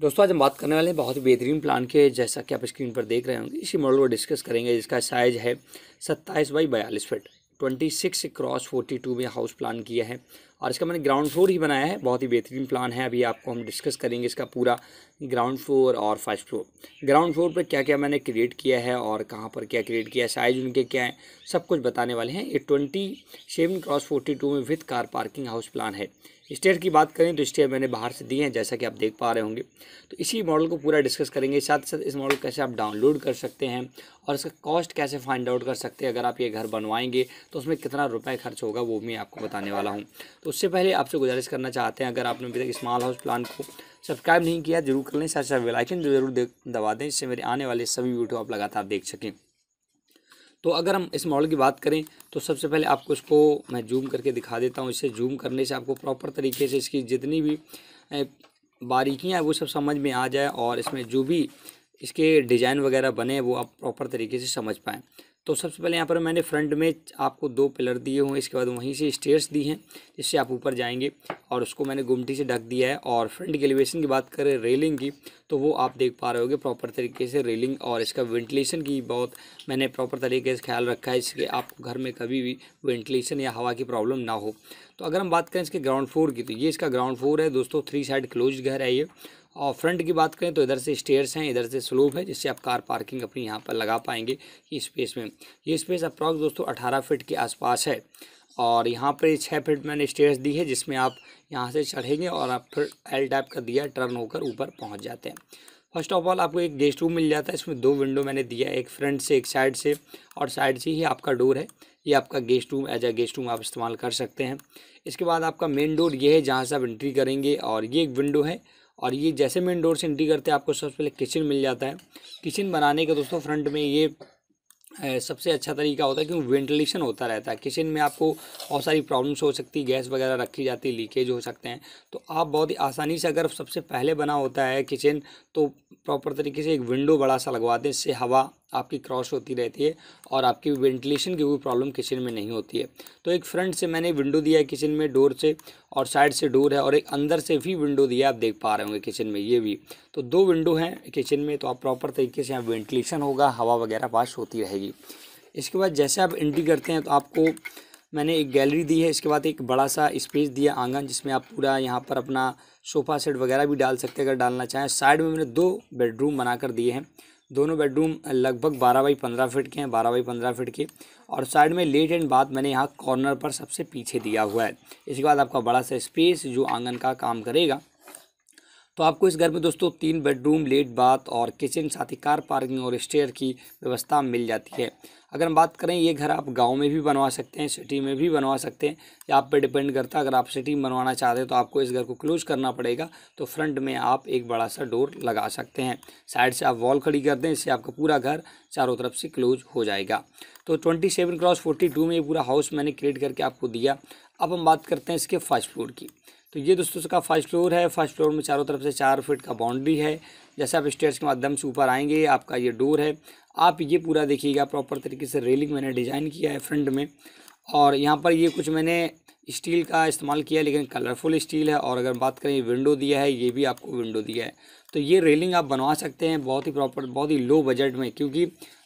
दोस्तों आज हम बात करने वाले हैं बहुत ही बेहतरीन प्लान के जैसा कि आप स्क्रीन पर देख रहे होंगे इसी मॉडल को डिस्कस करेंगे जिसका साइज है सत्ताईस बाई बयालीस feet twenty six cross forty two में हाउस प्लान किया है और इसका मैंने ग्राउंड फ्लोर ही बनाया है बहुत ही बेहतरीन प्लान है अभी आपको हम डिस्कस करेंगे इसका पूरा ग्राउंड फ्लोर और फर्स्ट फ्लोर ग्राउंड फ्लोर पर क्या क्या मैंने क्रिएट किया है और कहाँ पर क्या क्रिएट किया है साइज उनके क्या है सब कुछ बताने वाले हैं ये twenty seven cross forty two में with car parking house plan है स्टेयर की बात करें तो स्टेयर मैंने बाहर से दिए हैं जैसा कि आप देख पा रहे होंगे तो इसी मॉडल को पूरा डिस्कस करेंगे साथ ही साथ इस मॉडल कैसे आप डाउनलोड कर सकते हैं और इसका कॉस्ट कैसे फाइंड आउट कर सकते हैं अगर आप ये घर बनवाएंगे तो उसमें कितना रुपए खर्च होगा वो मैं आपको बताने वाला हूँ उससे पहले आपसे गुजारिश करना चाहते हैं अगर आपने अभी तक स्मॉल हाउस प्लान को सब्सक्राइब नहीं किया जरूर कर लें साथ साथ वेलाइकन जरूर दबा दें इससे मेरे आने वाले सभी वीडियो आप लगातार देख सकें तो अगर हम इस मॉडल की बात करें तो सबसे पहले आपको इसको मैं जूम करके दिखा देता हूँ इसे जूम करने से आपको प्रॉपर तरीके से इसकी जितनी भी बारीकियाँ वो सब समझ में आ जाए और इसमें जो भी इसके डिज़ाइन वगैरह बने वो आप प्रॉपर तरीके से समझ पाएँ तो सबसे पहले यहाँ पर मैंने फ्रंट में आपको दो पिलर दिए हुए इसके बाद वहीं से स्टेयर्स दी हैं जिससे आप ऊपर जाएंगे और उसको मैंने गुमटी से ढक दिया है और फ्रंट के एलिवेशन की बात करें रेलिंग की तो वो आप देख पा रहे होंगे प्रॉपर तरीके से रेलिंग और इसका वेंटिलेशन की बहुत मैंने प्रॉपर तरीके से ख्याल रखा है इसके आप घर में कभी भी वेंटिलेशन या हवा की प्रॉब्लम ना हो तो अगर हम बात करें इसके ग्राउंड फ्लोर की तो ये इसका ग्राउंड फ्लोर है दोस्तों थ्री साइड क्लोज घर है ये और फ्रंट की बात करें तो इधर से स्टेयर्स हैं इधर से स्लोप है जिससे आप कार पार्किंग अपनी यहाँ पर लगा पाएंगे स्पेस में ये स्पेस अप्रॉक्स दोस्तों अठारह फिट के आसपास है और यहाँ पर छः फिट मैंने स्टेयर्स दी है जिसमें आप यहाँ से चढ़ेंगे और आप फिर एल टाइप का दिया टर्न होकर ऊपर पहुँच जाते हैं फर्स्ट ऑफ ऑल आपको एक गेस्ट रूम मिल जाता है इसमें दो विंडो मैंने दिया एक फ्रंट से एक साइड से और साइड से ही आपका डोर है ये आपका guest room as a guest room आप इस्तेमाल कर सकते हैं इसके बाद आपका मेन डोर ये है जहाँ से आप एंट्री करेंगे और ये एक विंडो है और ये जैसे मेन डोर से एंट्री करते हैं आपको सबसे पहले किचन मिल जाता है किचन बनाने का दोस्तों फ्रंट में ये सबसे अच्छा तरीका होता है क्योंकि वेंटिलेशन होता रहता है किचन में आपको बहुत सारी प्रॉब्लम्स हो सकती है गैस वगैरह रखी जाती है लीकेज हो सकते हैं तो आप बहुत ही आसानी से अगर सबसे पहले बना होता है किचन तो प्रॉपर तरीके से एक विंडो बड़ा सा लगवा दें इससे हवा आपकी क्रॉस होती रहती है और आपकी वेंटिलेशन की कोई प्रॉब्लम किचन में नहीं होती है तो एक फ्रंट से मैंने विंडो दिया है किचन में डोर से और साइड से डोर है और एक अंदर से भी विंडो दिया आप देख पा रहे होंगे किचन में ये भी तो दो विंडो हैं किचन में तो आप प्रॉपर तरीके से यहाँ वेंटिलेशन होगा हवा वगैरह पास होती रहेगी इसके बाद जैसे आप एंट्री करते हैं तो आपको मैंने एक गैलरी दी है इसके बाद एक बड़ा सा स्पेस दिया आंगन जिसमें आप पूरा यहाँ पर अपना सोफ़ा सेट वगैरह भी डाल सकते हैं अगर डालना चाहें साइड में मैंने दो बेडरूम बनाकर दिए हैं दोनों बेडरूम लगभग बारह बाई पंद्रह फिट के हैं बारह बाई पंद्रह फिट के और साइड में लेट एंड बाथ मैंने यहाँ कॉर्नर पर सबसे पीछे दिया हुआ है इसके बाद आपका बड़ा सा स्पेस जो आंगन का काम करेगा तो आपको इस घर में दोस्तों तीन बेडरूम लेट बाथ और किचन साथ ही कार पार्किंग और स्टेयर की व्यवस्था मिल जाती है अगर हम बात करें ये घर आप गांव में भी बनवा सकते हैं सिटी में भी बनवा सकते हैं या आप पे डिपेंड करता है अगर आप सिटी में बनवाना चाहते हैं तो आपको इस घर को क्लोज करना पड़ेगा तो फ्रंट में आप एक बड़ा सा डोर लगा सकते हैं साइड से आप वॉल खड़ी कर दें इससे आपका पूरा घर चारों तरफ से क्लोज हो जाएगा तो twenty seven cross forty two में ये पूरा हाउस मैंने क्रिएट करके आपको दिया अब हम बात करते हैं इसके फर्स्ट फ्लोर की तो ये दोस्तों इसका फर्स्ट फ्लोर है फर्स्ट फ्लोर में चारों तरफ से चार फीट का बाउंड्री है जैसे आप स्टेयर्स के माध्यम से ऊपर आएंगे आपका ये डोर है आप ये पूरा देखिएगा प्रॉपर तरीके से रेलिंग मैंने डिज़ाइन किया है फ्रंट में और यहाँ पर ये कुछ मैंने स्टील का इस्तेमाल किया लेकिन कलरफुल स्टील है और अगर बात करें विंडो दिया है ये भी आपको विंडो दिया है तो ये रेलिंग आप बनवा सकते हैं बहुत ही प्रॉपर बहुत ही लो बजट में क्योंकि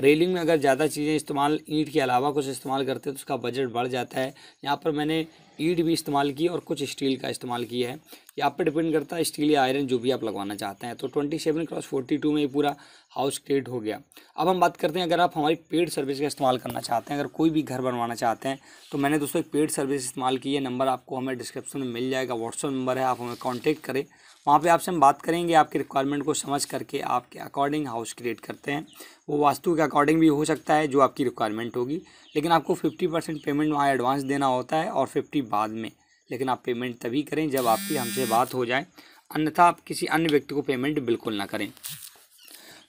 रेलिंग में अगर ज़्यादा चीज़ें इस्तेमाल ईंट के अलावा कुछ इस्तेमाल करते हैं तो उसका बजट बढ़ जाता है यहाँ पर मैंने ईट भी इस्तेमाल की और कुछ स्टील का इस्तेमाल किया है यहाँ आप पर डिपेंड करता है स्टील या आयरन जो भी आप लगवाना चाहते हैं तो twenty seven cross forty two में ये पूरा हाउस क्रिएट हो गया अब हम बात करते हैं अगर आप हमारी पेड सर्विस का इस्तेमाल करना चाहते हैं अगर कोई भी घर बनवाना चाहते हैं तो मैंने दोस्तों एक पेड सर्विस इस्तेमाल की है नंबर आपको हमें डिस्क्रिप्शन में मिल जाएगा व्हाट्सअप नंबर है आप हमें कॉन्टैक्ट करें वहाँ पे आपसे हम बात करेंगे आपके रिक्वायरमेंट को समझ करके आपके अकॉर्डिंग हाउस क्रिएट करते हैं वो वास्तु के अकॉर्डिंग भी हो सकता है जो आपकी रिक्वायरमेंट होगी लेकिन आपको फिफ्टी परसेंट पेमेंट वहाँ एडवांस देना होता है और फिफ्टी बाद में लेकिन आप पेमेंट तभी करें जब आपकी हमसे बात हो जाए अन्यथा आप किसी अन्य व्यक्ति को पेमेंट बिल्कुल ना करें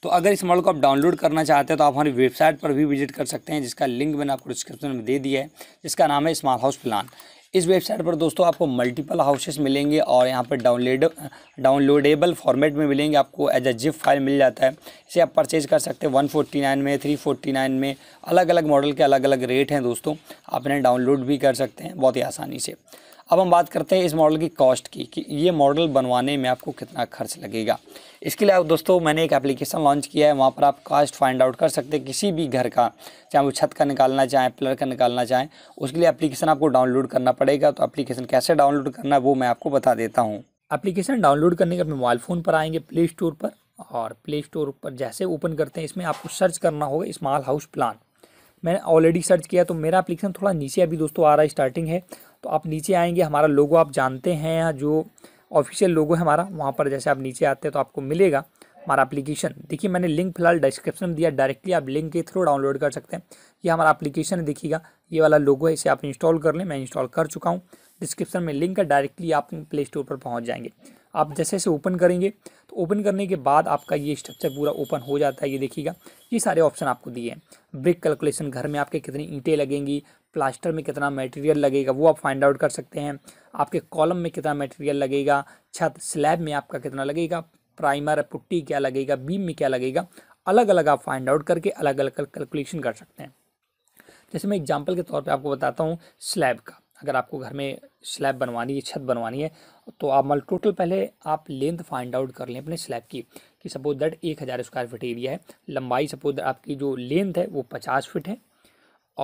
तो अगर इस मॉडल को आप डाउनलोड करना चाहते हैं तो आप हमारी वेबसाइट पर भी विजिट कर सकते हैं जिसका लिंक मैंने आपको डिस्क्रिप्शन में दे दिया है जिसका नाम है स्मॉल हाउस प्लान इस वेबसाइट पर दोस्तों आपको मल्टीपल हाउसेस मिलेंगे और यहाँ पर डाउनलोड डाउनलोडेबल फॉर्मेट में मिलेंगे आपको एज अ जिप फाइल मिल जाता है इसे आप परचेज कर सकते हैं वन फोर्टी नाइन में थ्री फोर्टी नाइन में अलग अलग मॉडल के अलग अलग रेट हैं दोस्तों आप इन्हें डाउनलोड भी कर सकते हैं बहुत ही आसानी से अब हम बात करते हैं इस मॉडल की कॉस्ट की कि ये मॉडल बनवाने में आपको कितना खर्च लगेगा इसके लिए दोस्तों मैंने एक एप्लीकेशन लॉन्च किया है वहाँ पर आप कास्ट फाइंड आउट कर सकते हैं किसी भी घर का चाहे वो छत का निकालना चाहें पिलर का निकालना चाहें उसके लिए एप्लीकेशन आपको डाउनलोड करना पड़ेगा तो एप्लीकेशन कैसे डाउनलोड करना है वो मैं आपको बता देता हूँ एप्लीकेशन डाउनलोड करने के अपने मोबाइल फ़ोन पर आएंगे प्ले स्टोर पर और प्ले स्टोर पर जैसे ओपन करते हैं इसमें आपको सर्च करना होगा स्मॉल हाउस प्लान मैंने ऑलरेडी सर्च किया तो मेरा एप्लीकेशन थोड़ा नीचे अभी दोस्तों आ रहा है स्टार्टिंग है तो आप नीचे आएंगे हमारा लोगो आप जानते हैं जो ऑफिशियल लोगो है हमारा वहाँ पर जैसे आप नीचे आते हैं तो आपको मिलेगा हमारा एप्लीकेशन देखिए मैंने लिंक फिलहाल डिस्क्रिप्शन में दिया डायरेक्टली आप लिंक के थ्रू डाउनलोड कर सकते हैं ये हमारा एप्लीकेशन है देखिएगा ये वाला लोगो है इसे आप इंस्टॉल कर लें मैं इंस्टॉल कर चुका हूँ डिस्क्रिप्शन में लिंक है डायरेक्टली आप प्ले स्टोर पर पहुँच जाएंगे आप जैसे जैसे ओपन करेंगे तो ओपन करने के बाद आपका ये स्ट्रक्चर पूरा ओपन हो जाता है ये देखिएगा ये सारे ऑप्शन आपको दिए हैं ब्रिक कैलकुलेशन घर में आपके कितनी ईंटें लगेंगी प्लास्टर में कितना मटेरियल लगेगा वो आप फाइंड आउट कर सकते हैं आपके कॉलम में कितना मटेरियल लगेगा छत स्लैब में आपका कितना लगेगा प्राइमर पुट्टी क्या लगेगा बीम में क्या लगेगा अलग अलग आप फाइंड आउट करके अलग अलग कैलकुलेशन कर सकते हैं जैसे मैं एग्जाम्पल के तौर पर आपको बताता हूँ स्लैब का अगर आपको घर में स्लैब बनवानी है छत बनवानी है तो आप मतलब टोटल पहले आप लेंथ फाइंड आउट कर लें अपने स्लैब की कि सपोज दैट एक हज़ार स्क्वायर फिट एरिया है लंबाई सपोज आपकी जो लेंथ है वो पचास फिट है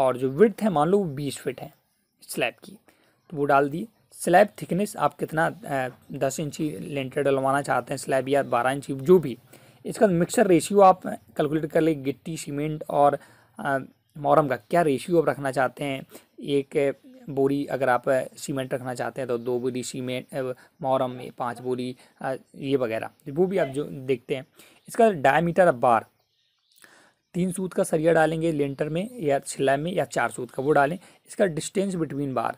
और जो विड्थ है मान लो वो बीस फिट है स्लैब की तो वो डाल दिए स्लैब थिकनेस आप कितना दस इंची लेंटर डलवाना चाहते हैं स्लैब या बारह इंची जो भी इसका मिक्सर रेशियो आप कैलकुलेट कर ले गिट्टी सीमेंट और मोरम का क्या रेशियो आप रखना चाहते हैं एक बोरी अगर आप सीमेंट रखना चाहते हैं तो दो बोरी सीमेंट मोहरम में पाँच बोरी ये वगैरह वो भी आप जो देखते हैं इसका डायमीटर बार तीन सूत का सरिया डालेंगे लेंटर में या छिला में या चार सूत का वो डालें इसका डिस्टेंस बिटवीन बार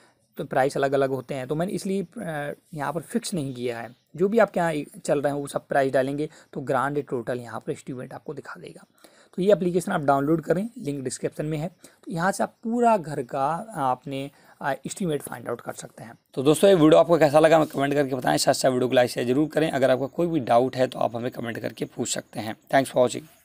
प्राइस अलग अलग होते हैं तो मैंने इसलिए यहाँ पर फिक्स नहीं किया है जो भी आपके यहाँ चल रहे हैं वो सब प्राइस डालेंगे तो ग्रांड टोटल यहाँ पर एस्टिमेट आपको दिखा देगा तो ये एप्लीकेशन आप डाउनलोड करें लिंक डिस्क्रिप्शन में है तो यहाँ से आप पूरा घर का आपने इस्टीमेट फाइंड आउट कर सकते हैं तो दोस्तों ये वीडियो आपको कैसा लगा हमें कमेंट करके बताएं साथ साथ वीडियो को लाइक शेयर जरूर करें अगर आपका कोई भी डाउट है तो आप हमें कमेंट करके पूछ सकते हैं थैंक्स फॉर वॉचिंग